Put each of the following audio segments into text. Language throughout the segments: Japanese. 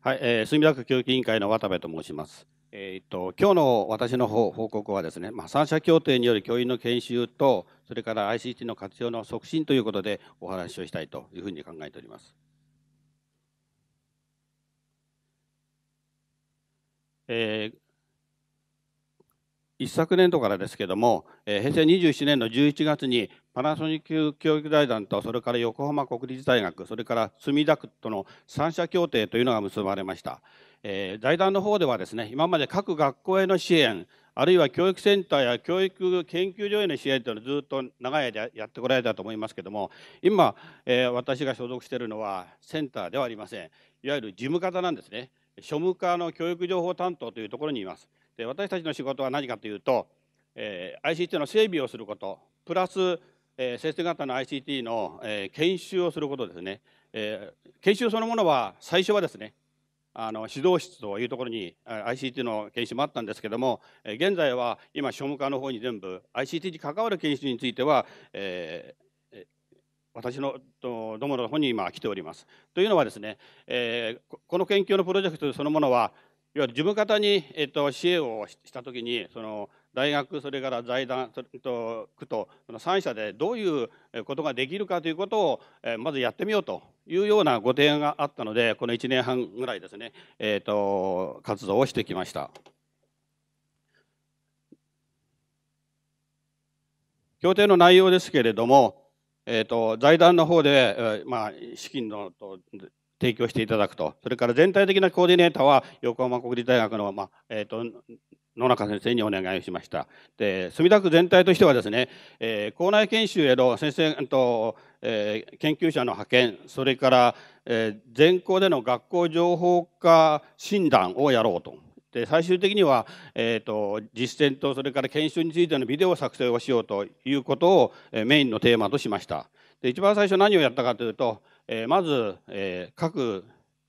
はい、えー、墨田区教育委員会の渡部と申します。えー、っと今日の私の方報告はですね、まあ、三者協定による教員の研修とそれから ICT の活用の促進ということでお話をしたいというふうに考えております。えー、一昨年度からですけれども、えー、平成27年の11月にパナソニック教育財団とそれから横浜国立大学それから墨田区との3者協定というのが結ばれました、えー、財団の方ではですね今まで各学校への支援あるいは教育センターや教育研究所への支援というのをずっと長い間やってこられたと思いますけども今、えー、私が所属しているのはセンターではありませんいわゆる事務方なんですね庶務課の教育情報担当というところにいますで私たちの仕事は何かというと、えー、ICT の整備をすることプラスえー、先生方の ICT の、えー、研修をすることですね、えー、研修そのものは最初はですねあの指導室というところに ICT の研修もあったんですけども、えー、現在は今商務課の方に全部 ICT に関わる研修については、えー、私のどもの方に今来ております。というのはですね、えー、この研究のプロジェクトそのものはいわゆる事務方に、えーと、と支援をした時にその大学それから財団と区と3社でどういうことができるかということをまずやってみようというようなご提案があったのでこの1年半ぐらいですね、えーと、活動をしてきました。協定の内容ですけれども、えーと、財団の方で、えー、まあ、資金のと提供していただくと、それから全体的なコーディネーターは横浜国立大学の、まあえーと野中先生にお願いしました。で墨田区全体としてはですね、えー、校内研修への先生と、えー、研究者の派遣それから、えー、全校での学校情報化診断をやろうと。で最終的には、えーと、実践とそれから研修についてのビデオ作成をしようということを、えー、メインのテーマとしました。で一番最初何をやったかというと、えー、まず、えー、各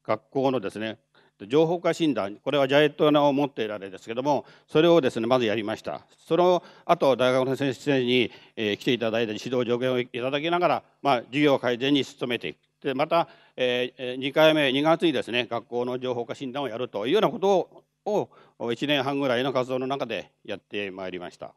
学校のですね情報化診断これはジャイエットを持っていられですけどもそれをですねまずやりましたその後大学の先生に、来ていただいて指導助言をいただきながら、まあ、授業改善に努めていくでまた、え2回目2月にですね学校の情報化診断をやるというようなことを1年半ぐらいの活動の中でやってまいりました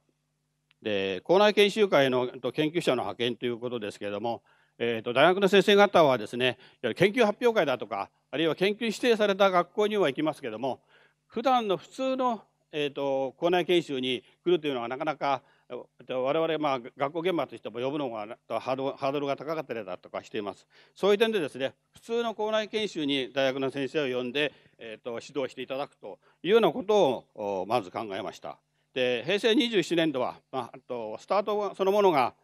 で校内研修会の研究者の派遣ということですけれどもえーと、大学の先生方はですね研究発表会だとかあるいは研究指定された学校には行きますけども普段の普通の、えーと、校内研修に来るというのはなかなか我々、まあ、学校現場としても呼ぶのがハードルが高かったりだとかしていますそういう点でですね普通の校内研修に大学の先生を呼んで、えーと、と指導していただくというようなことをまず考えましたで平成27年度は、まあ、あとスタートそのものが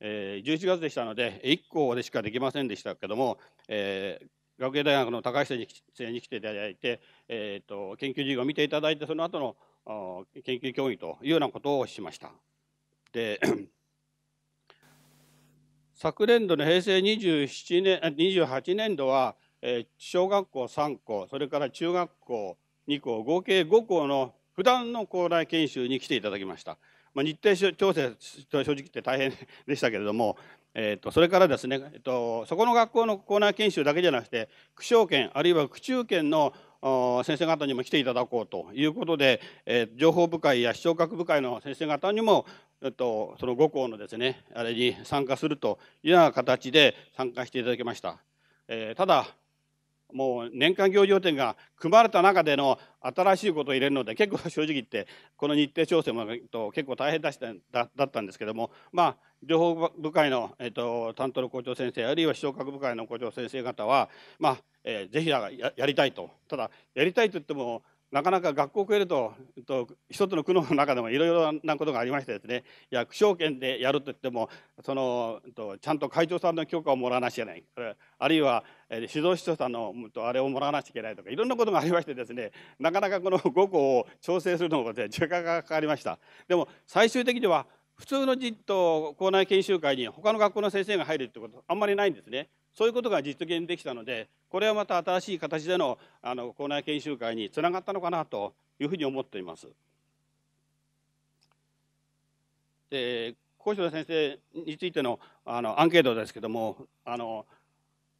えー、11月でしたので1校でしかできませんでしたけども、えー、学芸大学の高橋先生に来ていただいて、えーと、研究授業を見ていただいてその後の研究協議というようなことをしました。で 昨年度の平成27年28年度は、えー、小学校3校それから中学校2校合計5校の普段の校内研修に来ていただきました。まあ、日程調整正直言って大変 でしたけれども、えー、とそれからですね、えー、とそこの学校の校内研修だけじゃなくて区小県あるいは区中圏の先生方にも来ていただこうということで、えー、情報部会や視聴覚部会の先生方にも、えっと、その5校のですねあれに参加するというような形で参加していただきました。えー、ただもう年間行事予定が組まれた中での新しいことを入れるので結構正直言ってこの日程調整も結構大変だったんですけどもまあ情報部会の、えー、と担当の校長先生あるいは視聴覚部会の校長先生方はまあ、えー、ぜひややりたいとただやりたいと言ってもなかなか学校を超えると、えっと、一つの苦悩の中でもいろいろなことがありましてですねいや区証券でやるといってもその、えっと、ちゃんと会長さんの許可をもらわなきゃいけないあるいは、え指導室長さんのあれをもらわなきゃいけないとかいろんなことがありましてですねなかなかこの5個を調整するのも、時間がかかりました。でも最終的には普通の実と校内研修会に他の学校の先生が入るってことあんまりないんですね。そういうことが実現できたのでこれはまた新しい形でのあの校内研修会につながったのかなというふうに思っています。で講師の先生についてのあのアンケートですけどもあの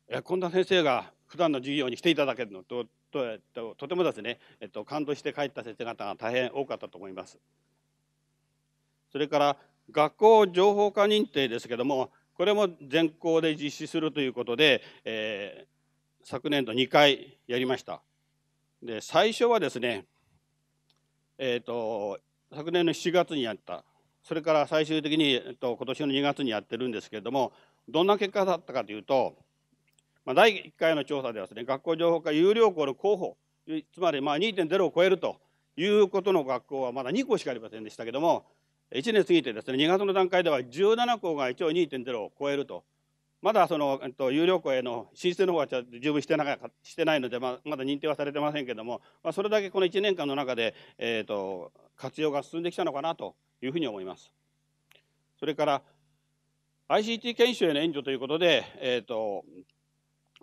近田先生が普段の授業に来ていただけるのとと,、えっと、とてもですね、えっと、感動して帰った先生方が大変多かったと思います。それから学校情報化認定ですけどもこれも全校で実施するということで、えー、昨年度2回やりました。で最初はですね、えーと、昨年の7月にやったそれから最終的に、えーと、今年の2月にやってるんですけれどもどんな結果だったかというと、まあ、第1回の調査ではですね学校情報科有料校の候補つまりまあ2.0を超えるということの学校はまだ2校しかありませんでしたけども1年過ぎてですね2月の段階では17校が一応2.0を超えるとまだその、えっと、有料校への申請の方は十分してなしてないので、まあ、まだ認定はされてませんけれども、まあ、それだけこの1年間の中で、えーと、活用が進んできたのかなというふうに思います。それから ICT 研修への援助ということで、えーと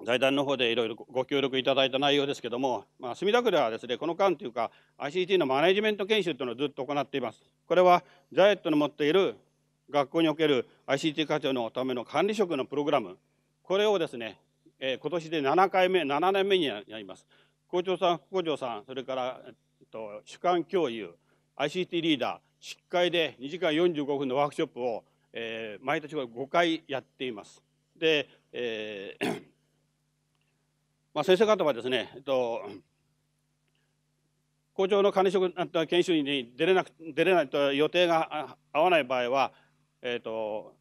財団の方でいろいろご協力いただいた内容ですけども、まあ、墨田区ではですねこの間というか ICT のマネジメント研修というのをずっと行っていますこれはジャイエットの持っている学校における ICT 課長のための管理職のプログラムこれをですね、えー、今年で7回目7年目になります校長さん副校長さんそれから、えっと、主幹教諭 ICT リーダー執会で2時間45分のワークショップを、えー、毎年5回やっていますで、えーまあ、先生方はですね、えっと、校長の管理職研修医に出れなく出れないと予定が合わない場合は、えっと、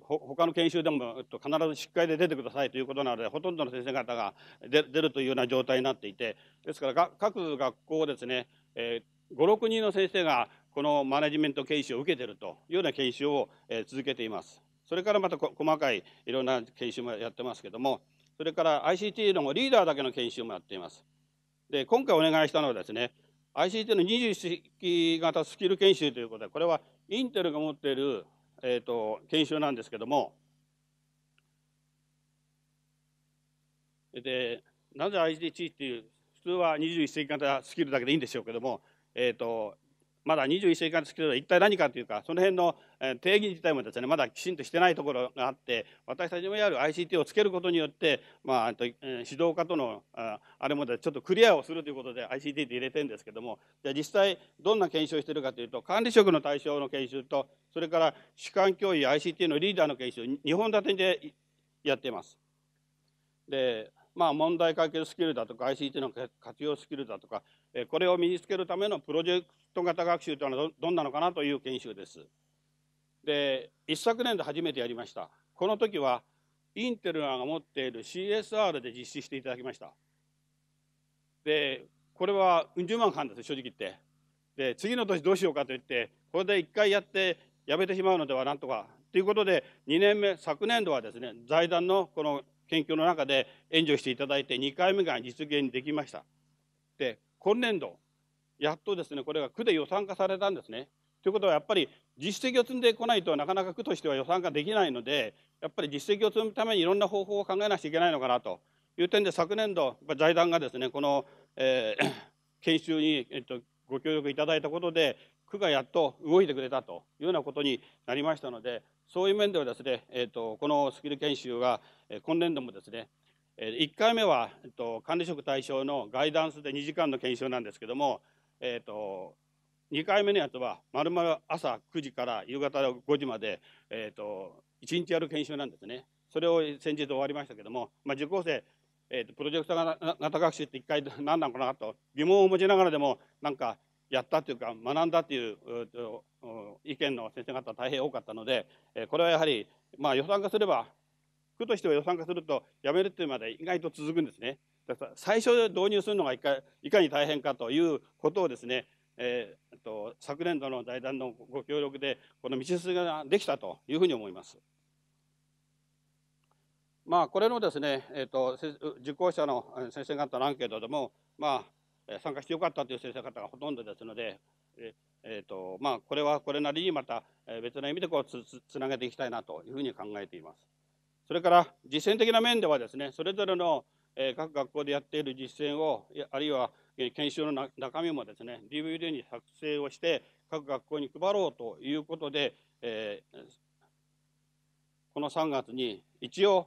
ほ他の研修でも、えっと、必ず失会で出てくださいということなのでほとんどの先生方が出出るというような状態になっていてですからが各学校ですね、えー、56人の先生がこのマネジメント研修を受けているというような研修を、えー、続けています。それからまた細かいいろんな研修もやってますけども、それから ICT のリーダーだけの研修もやっています。で、今回お願いしたのはですね、ICT の20式型スキル研修ということで、これはインテルが持っている、えーと、研修なんですけども、で、なぜ ICT っていう、普通は21世紀型スキルだけでいいんでしょうけども、えーとまだ21世紀型スキルは一体何かというかその辺の定義自体もですねまだきちんとしてないところがあって私たちもやる ICT をつけることによって、まあ、指導家とのあれもちょっとクリアをするということで ICT って入れてるんですけどもじゃあ実際どんな研修をしてるかというと管理職の対象の研修とそれから主管教育 ICT のリーダーの研修2本立てでやっています。でまあ、問題解決スキルだとか ICT の活用スキルだとか、えこれを身につけるためのプロジェクト型学習というのはどんなのかなという研修です。で一昨年で初めてやりました。この時はインテルが持っている CSR で実施していただきました。でこれはうん十万かんです正直言って。で次の年どうしようかと言ってこれで1回やってやめてしまうのではなんとかということで2年目昨年度はですね財団のこの研究の中で援助していただいて2回目が実現できました。で今年度やっとですねこれが区で予算化されたんですね。ということはやっぱり実績を積んでこないとなかなか区としては予算化できないのでやっぱり実績を積むためにいろんな方法を考えなくちゃいけないのかなという点で昨年度財団がですねこの、えー、研修に、えっと、ご協力いただいたことで区がやっと動いてくれたというようなことになりましたので、そういう面ではですね、えーと、このスキル研修は、え今年度もですね、え1回目は、えーと、管理職対象のガイダンスで2時間の研修なんですけども、えーと、2回目のやつはまるまる朝9時から夕方5時まで、えー、と1日やる研修なんですね。それを先日終わりましたけども、まあ、受講生えーと、プロジェクト型学習って一回何なのかなと疑問を持ちながらでもなんかやったというか学んだという意見の先生方大変多かったのでこれはやはりまあ予算化すれば区としては予算化するとやめるっていうまで意外と続くんですね。最初で導入するのがいかいかに大変かということをですね、えー、と昨年度の財団のご協力でこの道筋ができたというふうに思います。まあ、これのですね、えーと、と受講者の先生方のアンケートでも、まあ、参加してよかったという先生方がほとんどですので、ええーとまあ、これはこれなりにまた別の意味でこうつつつなげていきたいなというふうに考えています。それから実践的な面ではですねそれぞれの各学校でやっている実践をあるいは研修の中身もですね DVD に作成をして各学校に配ろうということで、えー、この3月に一応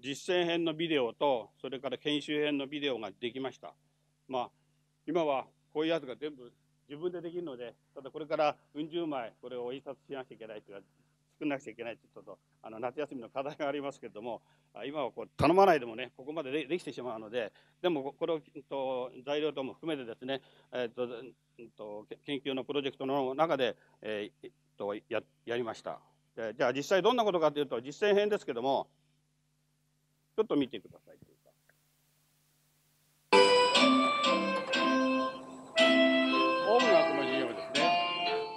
実践編のビデオとそれから研修編のビデオができました。まあ今はこういうやつが全部自分でできるので、ただこれからうん十枚これを印刷しなきゃいけないというか、作らなくちゃいけないというと、あの夏休みの課題がありますけれども、今はこう頼まないでもね、ここまででできてしまうので、でもこれを、と、材料等も含めてですね、えーとえー、と研究のプロジェクトの中で、えー、とややりました。じゃあ実際どんなことかというと、実践編ですけども、ちょっと見てください。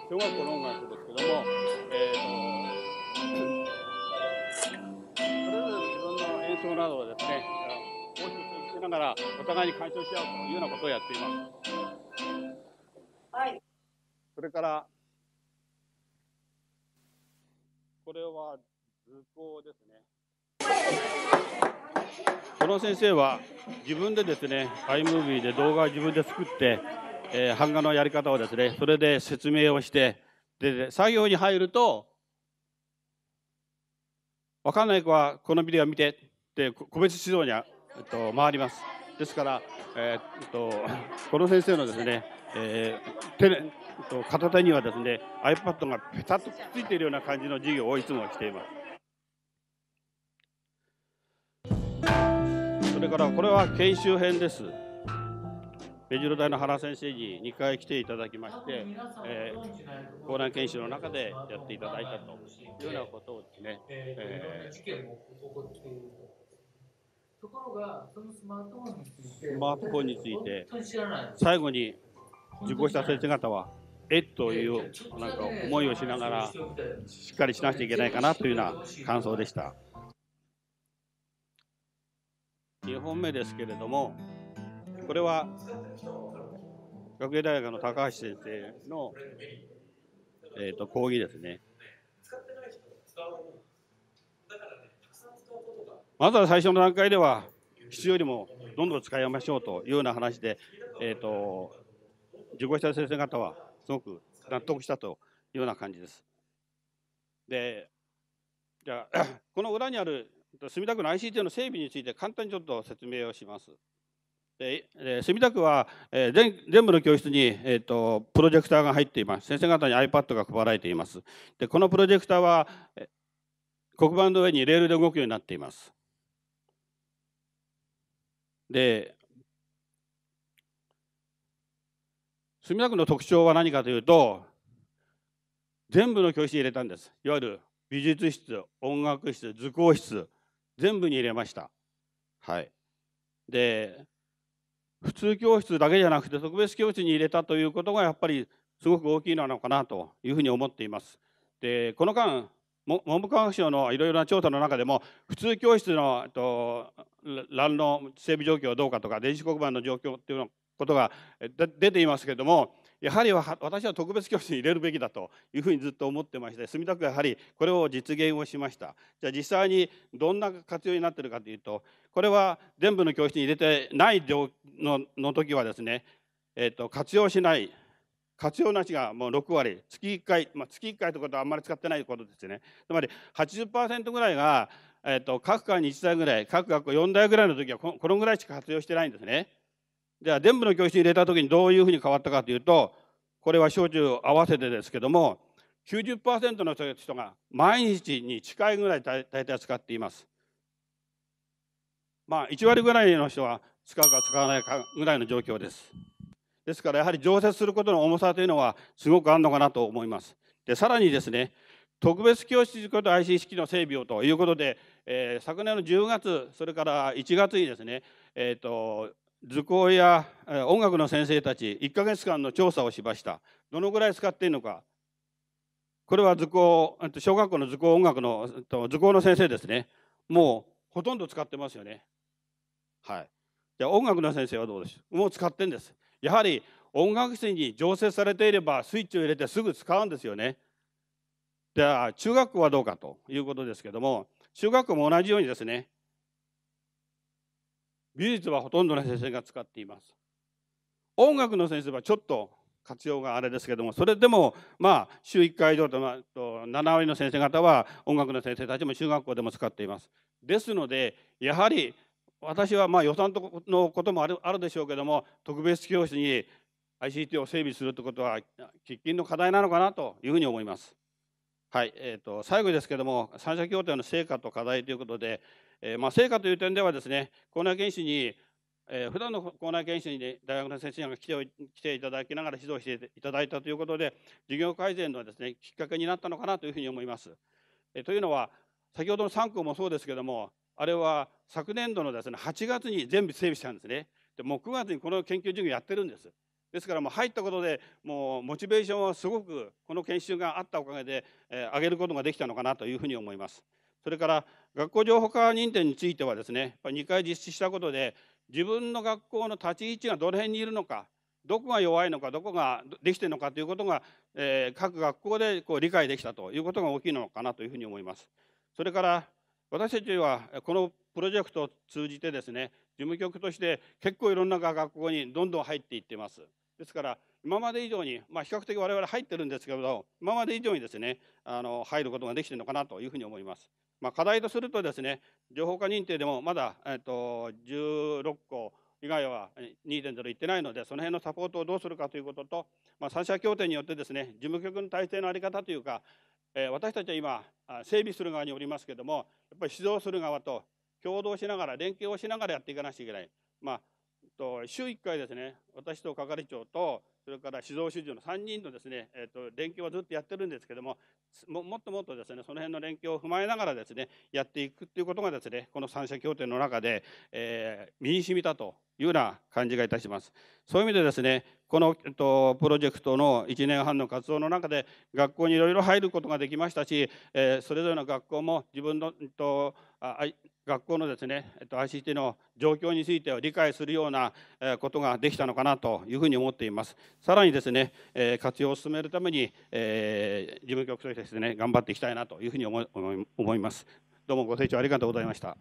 小学校の音楽ですけども、えーと、それぞれの自分の演奏などをですね放出しながらお互いに干渉し合うというようなことをやっています。はい、それからこれは図工ですね。この先生は自分でですね iMovie で動画を自分で作ってえー、版画のやり方をですねそれで説明をしてで作業に入ると分かんない子はこのビデオ見てで個別指導にえっと、回ります。ですから、えー、っとこの先生のですね、えー、手えっと片手にはですね iPad がペタッとくっついているような感じの授業をいつもしています。それからこれは研修編です。ベジロ大の原先生に2回来ていただきまして、えー、高難研修の中でやっていただいたというようなことをですね。えスマートフォンについて、スマートフォンについて、最後に受講した先生方は、えっというなんか思いをしながら、しっかりしなくちゃいけないかなというような感想でした。2本目ですけれども、これは学芸大学の高橋先生の、えー、と講義ですね。まずは最初の段階では必要よりもどんどん使いましょうというような話で、えーと、受講した先生方はすごく納得したというような感じです。でじゃあこの裏にある墨田区の ICT の整備について簡単にちょっと説明をします。え墨田区は、え全部の教室に、えーと、プロジェクターが入っています先生方に iPad が配られていますでこのプロジェクターは、え黒板の上にレールで動くようになっていますで墨田区の特徴は何かというと全部の教室に入れたんですいわゆる美術室音楽室図工室全部に入れましたはいで普通教室だけじゃなくて特別教室に入れたということがやっぱりすごく大きいのかなというふうに思っています。でこの間文部科学省のいろいろな調査の中でも普通教室のと欄の整備状況はどうかとか電子黒板の状況っていうなことが出ていますけれどもやはり私は特別教室に入れるべきだというふうにずっと思ってまして墨田区はやはりこれを実現をしましたじゃあ実際にどんな活用になってるかというとこれは全部の教室に入れてないのの時はですね、えーと、活用しない活用なしがもう6割月1回、まあ、月1回ということはあんまり使ってないことですねつまり80%ぐらいが、えーと、各科に1台ぐらい各学校4台ぐらいの時はこのぐらいしか活用してないんですね。じゃあ全部の教室に入れた時にどういうふうに変わったかというとこれは小中合わせてですけども90%の人が毎日に近いぐらい大体使っています。まあ1割ぐらいの人は使うか使わないかぐらいの状況です。ですからやはり常設することの重さというのはすごくあるのかなと思います。でさらにですね特別教室こと IC 式の整備をということで、えー、昨年の10月それから1月にですね、えーと図工や音楽の先生たち1ヶ月間の調査をしましたどのぐらい使っていいのかこれは図工小学校の図工音楽の図工の先生ですねもうほとんど使ってますよねはいじゃあ音楽の先生はどうですもう使ってんですやはり音楽室に常設されていればスイッチを入れてすぐ使うんですよねじゃあ中学校はどうかということですけども中学校も同じようにですね美術はほとんどの先生が使っています音楽の先生はちょっと活用があれですけどもそれでもまあ週1回以上と7割の先生方は音楽の先生たちも中学校でも使っていますですのでやはり私はまあ予算のこともあるあるでしょうけども特別教室に ICT を整備するということは喫緊の課題なのかなというふうに思います。はいえーと、最後ですけども三者協定の成果と課題ということでえー、まあ、成果という点ではですね校内研修に、えー、普段の校内研修に、ね、大学の先生が来て来ていただきながら指導していただいたということで授業改善のですねきっかけになったのかなというふうに思います。えー、というのは先ほどの3校もそうですけどもあれは昨年度のですね8月に全部整備したんですね。でもう9月にこの研究授業やってるんです。ですからもう入ったことでもうモチベーションはすごくこの研修があったおかげで、えー、上げることができたのかなというふうに思います。それから学校情報化認定についてはですね2回実施したことで自分の学校の立ち位置がどの辺にいるのかどこが弱いのかどこができてるのかということが、えー、各学校でこう理解できたということが大きいのかなというふうに思います。それから私たちはこのプロジェクトを通じてですね事務局として結構いろんな学校にどんどん入っていってます。ですから今まで以上に、まあ、比較的我々入ってるんですけれど今まで以上にですねあの入ることができてるのかなというふうに思います。まあ、課題とするとですね情報化認定でもまだ、えっと、16個以外は2.0いってないのでその辺のサポートをどうするかということと、まあ、三者協定によってですね事務局の体制の在り方というか、えー、私たちは今整備する側におりますけどもやっぱり指導する側と協働しながら連携をしながらやっていかなきゃいけない。まあと、週1回ですね、私と係長と、それから指導主事の3人のですね、えっと連携はずっとやってるんですけどももっともっとですねその辺の連携を踏まえながらですねやっていくっていうことがですねこの三者協定の中で、えー、身にしみたというような感じがいたします。そういう意味でですねこの、えっと、プロジェクトの1年半の活動の中で学校にいろいろ入ることができましたし、えー、それぞれの学校も自分の、えっと、あ学校のですね、えっと、ICT の状況についてを理解するようなことができたのかなというふうに思っています。さらにですね、えー、活用を進めるために、えー、事務局としてですね頑張っていきたいなというふうに思います。どうもご清聴ありがとうございました。